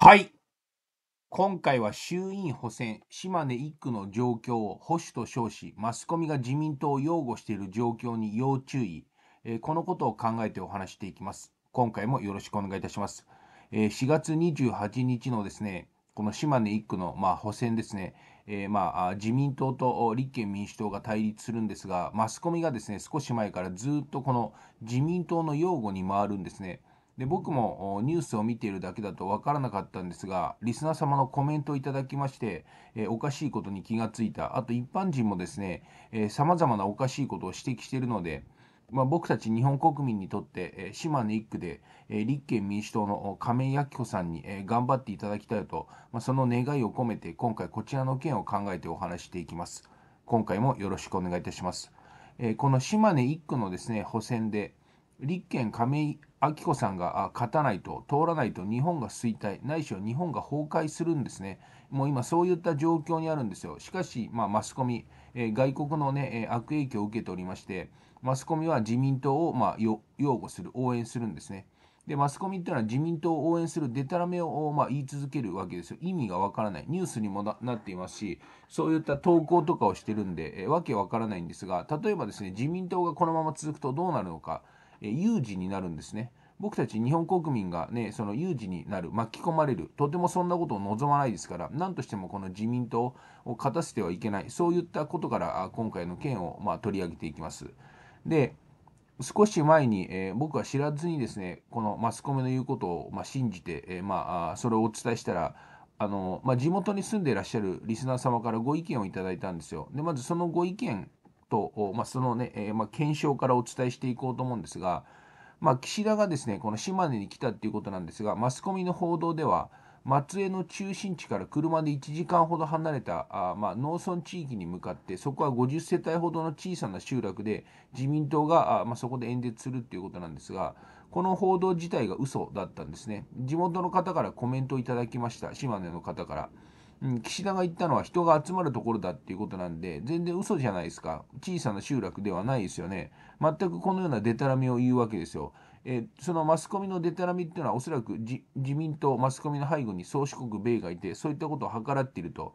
はい。今回は衆院補選、島根1区の状況を保守と称し、マスコミが自民党を擁護している状況に要注意、えー、このことを考えてお話していきます。今回もよろしくお願いいたします。えー、4月28日のですね、この島根1区の、まあ、補選ですね、えー、まあ、自民党と立憲民主党が対立するんですが、マスコミがですね、少し前からずっとこの自民党の擁護に回るんですね。で僕もニュースを見ているだけだと分からなかったんですがリスナー様のコメントをいただきまして、えー、おかしいことに気がついたあと一般人もですねさまざまなおかしいことを指摘しているので、まあ、僕たち日本国民にとって、えー、島根一区で、えー、立憲民主党の亀井明子さんに、えー、頑張っていただきたいと、まあ、その願いを込めて今回こちらの件を考えてお話していきます。今回もよろしくお願いいたします。えこの島根一区のですね補選で立憲亀井明子さんが勝たないと通らないと日本が衰退ないしは日本が崩壊するんですねもう今そういった状況にあるんですよしかし、まあ、マスコミ、えー、外国のね、えー、悪影響を受けておりましてマスコミは自民党を、まあ、擁護する応援するんですねでマスコミっていうのは自民党を応援するデタラメを、まあ、言い続けるわけですよ意味がわからないニュースにもなっていますしそういった投稿とかをしてるんで、えー、わけわからないんですが例えばですね自民党がこのまま続くとどうなるのか有事になるんですね。僕たち日本国民がね、その有事になる、巻き込まれる、とてもそんなことを望まないですから、何としてもこの自民党を勝たせてはいけない、そういったことから、今回の件をま取り上げていきます。で、少し前に、えー、僕は知らずにですね、このマスコミの言うことを、ま信じて、えー、まあ、それをお伝えしたら、あのまあ、地元に住んでいらっしゃるリスナー様からご意見をいただいたんですよ。でまずそのご意見と、まあ、そのね、えー、まあ、検証からお伝えしていこうと思うんですが、まあ、岸田がですね、この島根に来たっていうことなんですが、マスコミの報道では、松江の中心地から車で1時間ほど離れたあ、まあ、農村地域に向かって、そこは50世帯ほどの小さな集落で、自民党があ、まあ、そこで演説するっていうことなんですが、この報道自体が嘘だったんですね。地元の方からコメントをいただきました、島根の方から。うん、岸田が言ったのは人が集まるところだっていうことなんで、全然嘘じゃないですか。小さな集落ではないですよね。全くこのようなデタラメを言うわけですよ。えそのマスコミのデタラメっていうのは、おそらく自民党、マスコミの背後に宗主国米がいて、そういったことを計らっていると。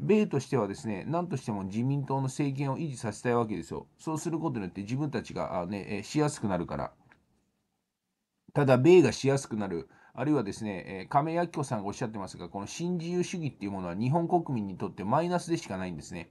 米としてはですね、何としても自民党の政権を維持させたいわけですよ。そうすることによって自分たちが、ね、しやすくなるから。ただ、米がしやすくなる。あるいはですね、亀井明子さんがおっしゃってますが、この新自由主義っていうものは日本国民にとってマイナスでしかないんですね。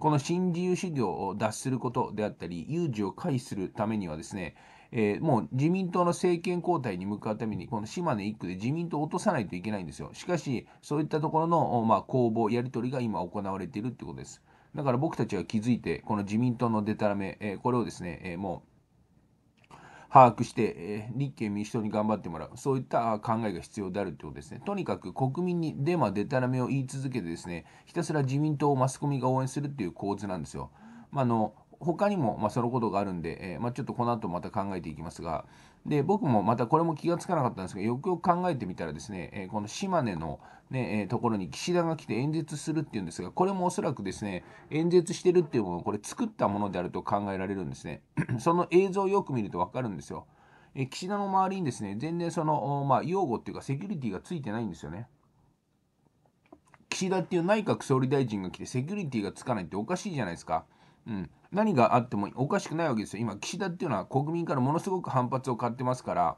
この新自由主義を脱することであったり、有事を回避するためにはですね、えー、もう自民党の政権交代に向かうために、この島根1区で自民党を落とさないといけないんですよ。しかし、そういったところの、まあ、攻やり取りが今行われているということです。だから僕たちは気づいて、この自民党のデタラメ、えー、これをですね、えー、もう把握して、えー、立憲民主党に頑張ってもらう、そういった考えが必要であるということですね。とにかく国民にデマ、デタラメを言い続けてですね、ひたすら自民党をマスコミが応援するっていう構図なんですよ。まあの他にも、まあ、そのことがあるんで、えー、まあ、ちょっとこの後また考えていきますが、で僕もまたこれも気がつかなかったんですがよくよく考えてみたらですね、えこの島根のね、えところに岸田が来て演説するっていうんですがこれもおそらくですね演説してるっていうものをこれ作ったものであると考えられるんですね その映像をよく見ると分かるんですよえ岸田の周りにですね全然その、まあ、擁護っていうかセキュリティがついてないんですよね岸田っていう内閣総理大臣が来てセキュリティがつかないっておかしいじゃないですか。うん、何があってもおかしくないわけですよ今岸田っていうのは国民からものすごく反発を買ってますから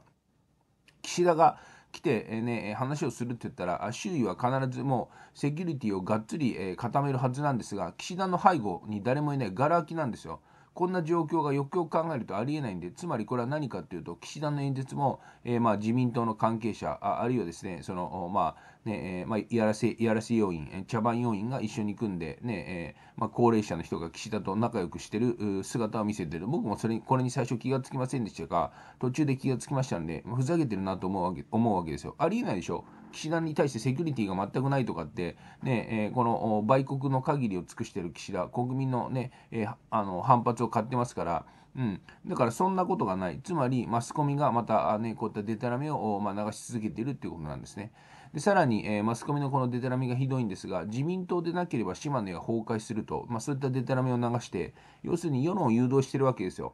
岸田が来て、えね、話をするって言ったら周囲は必ずもうセキュリティをがっつり、え固めるはずなんですが岸田の背後に誰もいないがら空きなんですよ。こんな状況がよくよく考えるとありえないんで、つまりこれは何かというと、岸田の演説も、えー、まあ自民党の関係者、ああるいはですね、そのまあねえー、まあ、いやらせやらせ要員、茶番要員が一緒に組んでね、えー、まあ、高齢者の人が岸田と仲良くしてる姿を見せてる、僕もそれこれに最初気がつきませんでしたが、途中で気がつきましたんで、ふざけてるなと思うわけ思うわけですよ。ありえないでしょ。岸田に対してセキュリティが全くないとかって、ねえー、この売国の限りを尽くしている岸田、国民のね、えー、あの反発を買ってますから、うん、だからそんなことがない、つまりマスコミがまた、ね、こういったデタラメを、まあ、流し続けているということなんですね。でさらに、えー、マスコミのこのデタラメがひどいんですが、自民党でなければ島根が崩壊すると、まあ、そういったデタラメを流して、要するに世論を誘導してるわけですよ。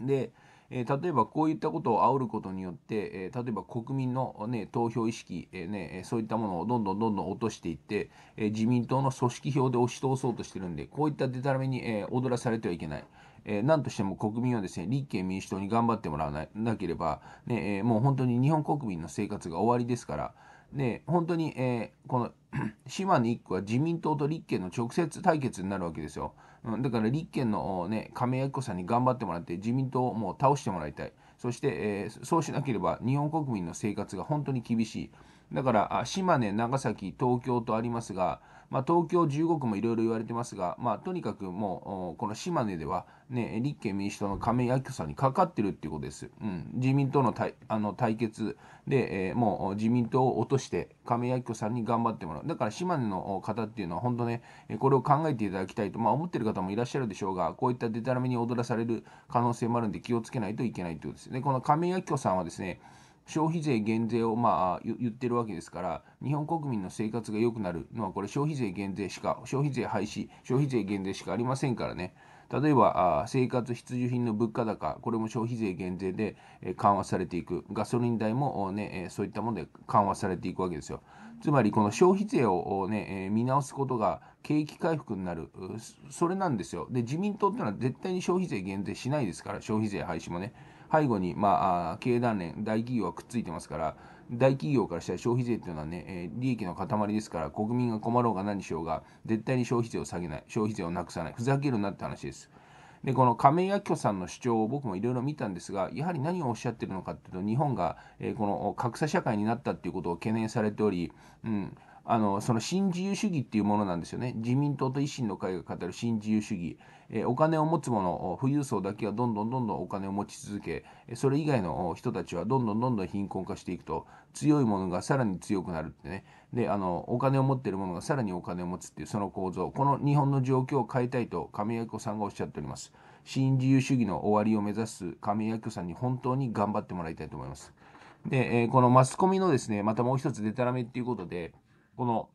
で、えー、例えばこういったことを煽ることによって、えー、例えば国民の、ね、投票意識、えー、ね、そういったものをどんどんどんどん落としていって、え自民党の組織票で押し通そうとしてるんで、こういったデタラメに、え踊らされてはいけない。えー、なんとしても国民はですね、立憲民主党に頑張ってもらわなければ、ねえー、もう本当に日本国民の生活が終わりですから、ね、本当に、えー、この 島根1区は自民党と立憲の直接対決になるわけですよ。うん、だから立憲の、ね、亀井明子さんに頑張ってもらって自民党をもう倒してもらいたいそして、えー、そうしなければ日本国民の生活が本当に厳しいだから島根長崎東京とありますがまあ、東京15区もいろいろ言われてますが、まあ、とにかくもう、この島根では、ね、立憲民主党の亀井明子さんにかかってるっていうことです。うん、自民党の対あの対決で、えー、もう自民党を落として、亀井明子さんに頑張ってもらう。だから島根の方っていうのは、本当ね、これを考えていただきたいと、まあ、思ってる方もいらっしゃるでしょうが、こういったデタラメに踊らされる可能性もあるんで、気をつけないといけないということですね。この亀井明子さんはですね、消費税減税をまあ言ってるわけですから日本国民の生活が良くなるのはこれ消費税減税しか消費税廃止消費税減税しかありませんからね例えば生活必需品の物価高これも消費税減税で緩和されていくガソリン代も、ね、そういったもので緩和されていくわけですよつまりこの消費税を、ね、見直すことが景気回復になるそれなんですよで自民党っていうのは絶対に消費税減税しないですから消費税廃止もね背後に、まあ、経団連、大企業はくっついてますから、大企業からしたら消費税というのはね、えー、利益の塊ですから、国民が困ろうが何しようが、絶対に消費税を下げない、消費税をなくさない、ふざけるなって話です。で、この亀井明子さんの主張を僕もいろいろ見たんですが、やはり何をおっしゃってるのかっていうと、日本が、えー、この格差社会になったっていうことを懸念されており、うん、あのその新自由主義っていうものなんですよね自民党と維新の会が語る新自由主義、えお金を持つ者富裕層だけはどんどんどんどんお金を持ち続けそれ以外の人たちはどんどんどんどん貧困化していくと強いものがさらに強くなるってねであのお金を持ってる者がさらにお金を持つっていうその構造この日本の状況を変えたいと亀井子さんがおっしゃっております新自由主義の終わりを目指す亀井子さんに本当に頑張ってもらいたいと思いますで、えこのマスコミのですねまたもう一つでたらめっていうことでこの、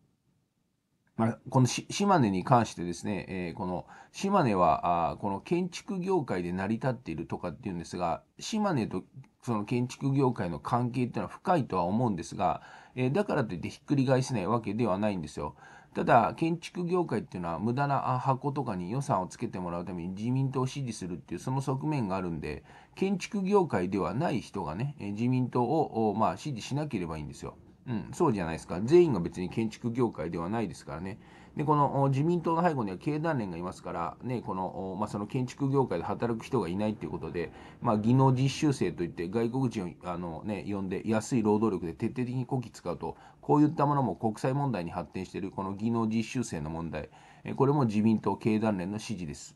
まあ、この島根に関してですね、えー、この島根はあこの建築業界で成り立っているとかっていうんですが島根とその建築業界の関係っていうのは深いとは思うんですが、えー、だからといってひっくり返せないわけではないんですよ。ただ建築業界っていうのは無駄な箱とかに予算をつけてもらうために自民党を支持するっていうその側面があるんで建築業界ではない人がね自民党をまあ支持しなければいいんですよ。うん、そうじゃないですか。全員が別に建築業界ではないですからね。で、この自民党の背後には経団連がいますから、ね、この、まあ、その建築業界で働く人がいないということで、まあ、技能実習生といって外国人をあの、ね、呼んで安い労働力で徹底的にこき使うと、こういったものも国際問題に発展しているこの技能実習生の問題、これも自民党経団連の指示です。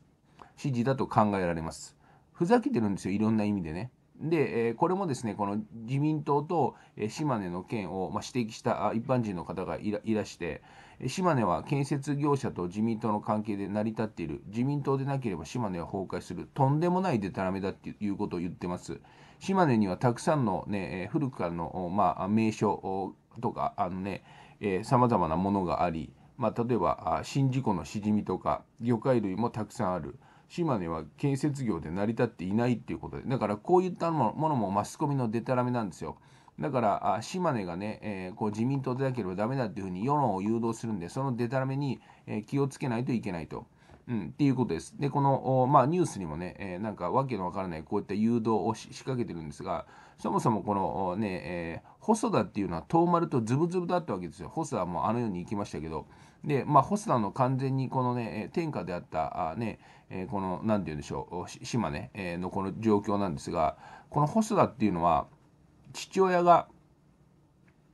指示だと考えられます。ふざけてるんですよ、いろんな意味でね。で、えこれもですね、この自民党と、え島根の件を、ま指摘した一般人の方がいらして、島根は建設業者と自民党の関係で成り立っている、自民党でなければ島根は崩壊する、とんでもないでたらめだっていうことを言ってます。島根にはたくさんの、ね、古くからの、まあ、名所とか、あのね、さまざまなものがあり、まあ、例えば宍道湖のしじみとか魚介類もたくさんある。島根は建設業で成り立っていないっていうことでだからこういったものもマスコミのデタラメなんですよ。だから島根がね、えー、こう自民党でなければダメだっていうふうに世論を誘導するんでそのデタラメに、え気をつけないといけないと。うん、っていうことです。で、この、まあ、ニュースにもね、えー、なんかわけのわからない、こういった誘導を仕掛けてるんですが、そもそもこのね、えー、細田っていうのは遠丸とズブズブだったわけですよ。細田はもうあの世に行きましたけど、で、まあ、ホスの完全にこのね、天下であった、あね、えこの、何て言うんでしょう、島ね、えのこの状況なんですが、このホスっていうのは、父親が、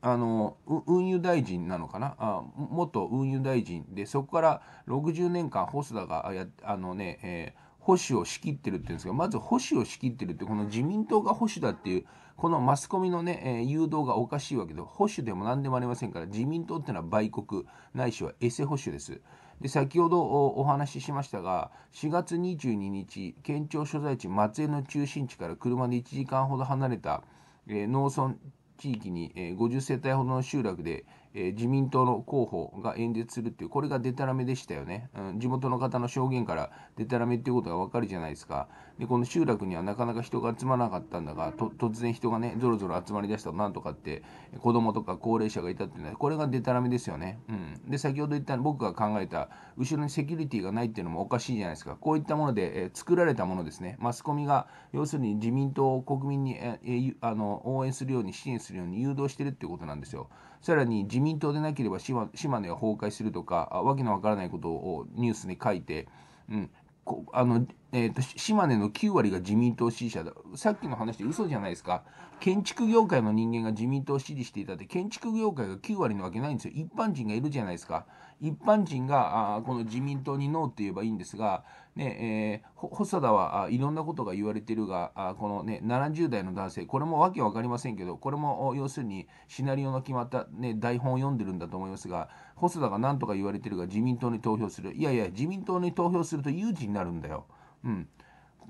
あの運輸大臣なのかなあ元運輸大臣でそこから60年間ホスダがやあのね、えー保守を仕切ってるっていうんですが、まず保守を仕切ってるって、この自民党が保守だっていう、このマスコミのね、えー、誘導がおかしいわけで、保守でも何でもありませんから、自民党っていうのは売国、ないしはエセ保守です。で先ほどお話ししましたが4月22日県庁所在地松江の中心地から車で1時間ほど離れた、えー、農村地域に、えー、50世帯ほどの集落で、え自民党の候補が演説するっていう、これがデタラメでしたよね。うん、地元の方の証言からデタラメっていうことがわかるじゃないですか。で、この集落にはなかなか人が集まらなかったんだが、突然人がね、ぞろぞろ集まりだしたなんとかって、子供とか高齢者がいたっていうのは、これがデタラメですよね。うん。で、先ほど言った僕が考えた、後ろにセキュリティがないっていうのもおかしいじゃないですか。こういったもので、え作られたものですね。マスコミが、要するに自民党を国民に、えあの応援するように支援するように誘導してるっていうことなんですよ。さらに自民民党でなければ島根は崩壊するとかあわけのわからないことをニュースに書いて、うん、こあのえーと、島根の9割が自民党支持者ださっきの話で嘘じゃないですか建築業界の人間が自民党を支持していたって建築業界が9割なわけないんですよ一般人がいるじゃないですか一般人があこの自民党にノーって言えばいいんですが、ねえー、細田はいろんなことが言われてるがあこの、ね、70代の男性これもわけわかりませんけどこれも要するにシナリオの決まった、ね、台本を読んでるんだと思いますが細田が何とか言われてるが自民党に投票するいやいや自民党に投票すると有事になるんだよ。うん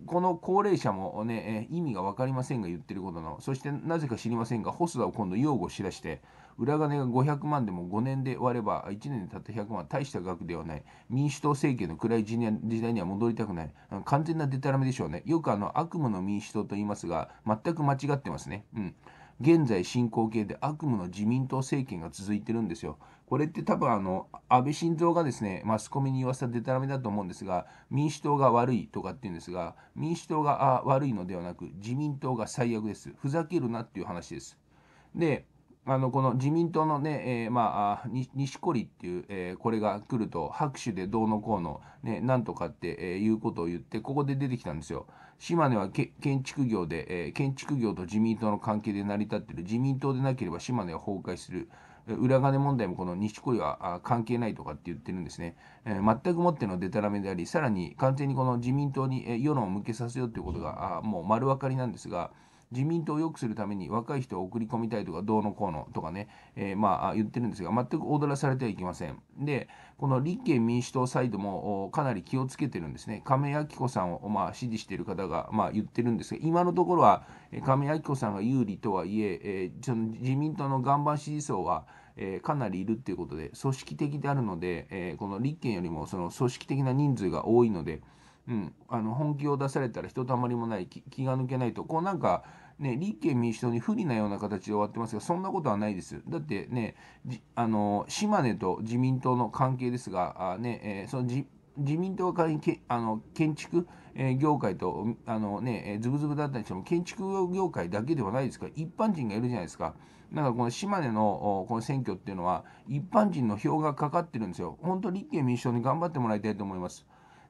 この高齢者もね、え意味が分かりませんが言ってることの、そしてなぜか知りませんが、細田を今度擁護しだして、裏金が500万でも5年で割れば1年でたった100万大した額ではない民主党政権の暗い時代には戻りたくない完全なデタラメでしょうねよくあの悪夢の民主党と言いますが全く間違ってますねうん現在進行形で悪夢の自民党政権が続いてるんですよ。これって多分あの安倍晋三がですねマスコミに言わせたデタラメだと思うんですが民主党が悪いとかって言うんですが民主党が悪いのではなく自民党が最悪ですふざけるなっていう話です。であのこの自民党のね、えー、まあ、錦織っていう、えー、これが来ると、拍手でどうのこうの、ね、なんとかって、えー、いうことを言って、ここで出てきたんですよ。島根は建築業で、えー、建築業と自民党の関係で成り立ってる、自民党でなければ島根は崩壊する。裏金問題もこの錦織は関係ないとかって言ってるんですね、えー、全くもってのデタラメであり、さらに完全にこの自民党に世論を向けさせようということがもう丸分かりなんですが、自民党を良くするために若い人を送り込みたいとかどうのこうのとかね、えー、まあ言ってるんですが全く踊らされてはいけませんでこの立憲民主党サイドもかなり気をつけてるんですね亀井明子さんをまあ支持している方がまあ言ってるんですが今のところは亀井明子さんが有利とはいええー、その自民党の岩盤支持層はえー、かなりいるっていうことで組織的であるので、えー、この立憲よりもその組織的な人数が多いので、うん、あの本気を出されたらひとたまりもない気が抜けないとこうなんか、ね、立憲民主党に不利なような形で終わってますがそんなことはないですだってねあの島根と自民党の関係ですがあ、ねえー、その自自民党が仮にけあの建築、え業界とあの、ね、ずブずブだったりしても建築業界だけではないですから一般人がいるじゃないですか。なんかこの島根のこの選挙っていうのは一般人の票がかかってるんですよ。本当立憲民主党に頑張ってもらいたいと思います。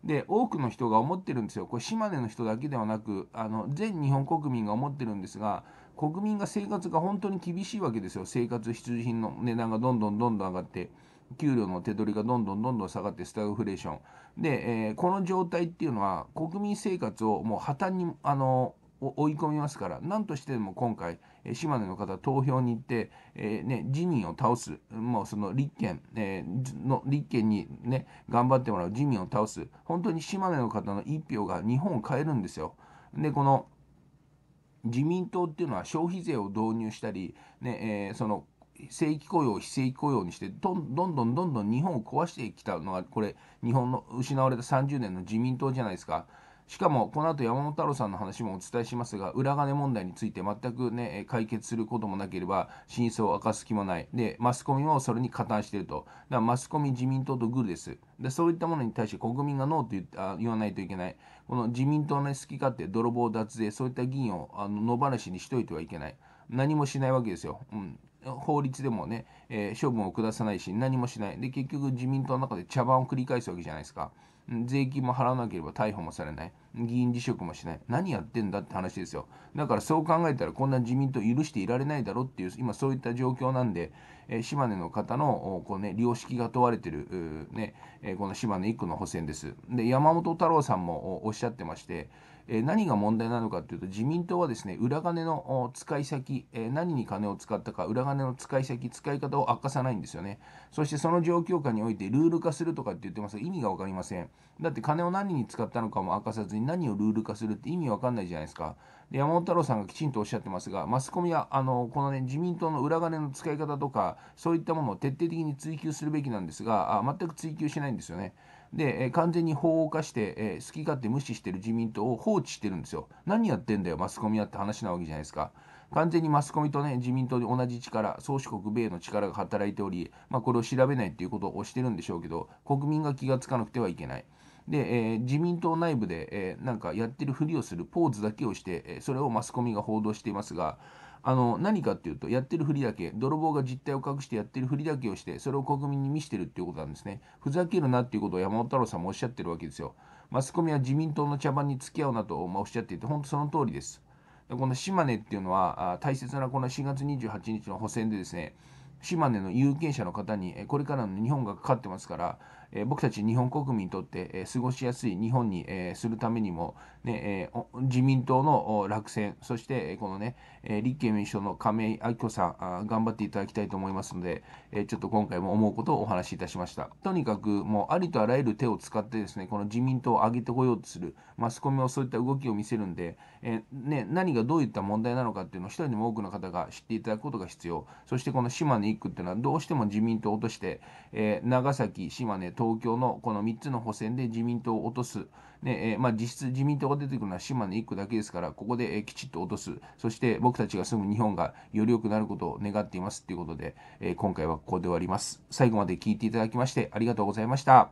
で多くの人が思ってるんですよ、これ島根の人だけではなく、あの全日本国民が思ってるんですが、国民が生活が本当に厳しいわけですよ、生活必需品の値段がどんどんどんどん上がって、給料の手取りがどんどんどんどん下がって、スタグフレーション。で、えー、この状態っていうのは、国民生活をもう破綻にあの追い込みますから何としても今回島根の方投票に行って、えー、ね、自民を倒すもうその立憲、えー、の立憲に、ね、頑張ってもらう自民を倒す本当に島根の方の1票が日本を変えるんですよ。でこの自民党っていうのは消費税を導入したり、ねえー、その正規雇用非正規雇用にしてどんどんどんどん日本を壊してきたのがこれ日本の失われた30年の自民党じゃないですか。しかも、この後山本太郎さんの話もお伝えしますが、裏金問題について全くね、解決することもなければ、真相を明かす気もない。で、マスコミもそれに加担していると。だからマスコミ、自民党とグルです。で、そういったものに対して国民がノーと言言わないといけない。この自民党の好き勝手、泥棒脱税、そういった議員をあの野放しにしといてはいけない。何もしないわけですよ。うん法律でもね、えー、処分を下さないし、何もしない。で、結局自民党の中で茶番を繰り返すわけじゃないですか。税金も払わなければ逮捕もされない議員辞職もしない何やってんだって話ですよだからそう考えたらこんな自民党許していられないだろっていう今そういった状況なんでえ島根の方のこう、ね、良識が問われてる、ねえこの島根一区の補選です。で山本太郎さんもおっしゃってまして、え何が問題なのかというと自民党はですね裏金の使い先、え何に金を使ったか裏金の使い先使い方を明かさないんですよねそしてその状況下においてルール化するとかって言ってますが意味が分かりませんだって金を何に使ったのかも明かさずに何をルール化するって意味分かんないじゃないですかで山本太郎さんがきちんとおっしゃってますがマスコミはあのこの、ね、自民党の裏金の使い方とかそういったものを徹底的に追及するべきなんですがあ全く追及しないんですよね。で、え完全に法を犯して、え好き勝手無視してる自民党を放置してるんですよ。何やってんだよマスコミやって話なわけじゃないですか。完全にマスコミとね自民党で同じ力、宗主国米の力が働いており、まあ、これを調べないっていうことを推してるんでしょうけど、国民が気がつかなくてはいけない。で、えー、自民党内部で、えー、なんかやってるふりをするポーズだけをして、えそれをマスコミが報道していますが、あの何かっていうと、やってるふりだけ、泥棒が実態を隠してやってるふりだけをして、それを国民に見せてるっていうことなんですね。ふざけるなっていうことを山本太郎さんもおっしゃってるわけですよ。マスコミは自民党の茶番に付き合うなと、まあ、おっしゃっていて、本当その通りです。この島根っていうのは、大切なこの4月28日の補選でですね、島根の有権者の方に、これからの日本がかかってますから、え僕たち日本国民にとって、え過ごしやすい日本に、えするためにも、ねえ自民党の落選、そしてこのね、え立憲民主党の亀井明子さん頑張っていただきたいと思いますので、えちょっと今回も思うことをお話しいたしました。とにかく、もうありとあらゆる手を使ってですね、この自民党を上げてこようとする、マスコミもそういった動きを見せるんで、えね、何がどういった問題なのかっていうのを一人でも多くの方が知っていただくことが必要。そしてこの島根1区っていうのはどうしても自民党を落として、え長崎、島根、東東京のこの3つの補選で自民党を落とす、ねえまあ、実質自民党が出てくるのは島根1区だけですから、ここで、えきちっと落とす、そして僕たちが住む日本がより良くなることを願っていますということで、え今回はここで終わります。最後まで聞いていただきましてありがとうございました。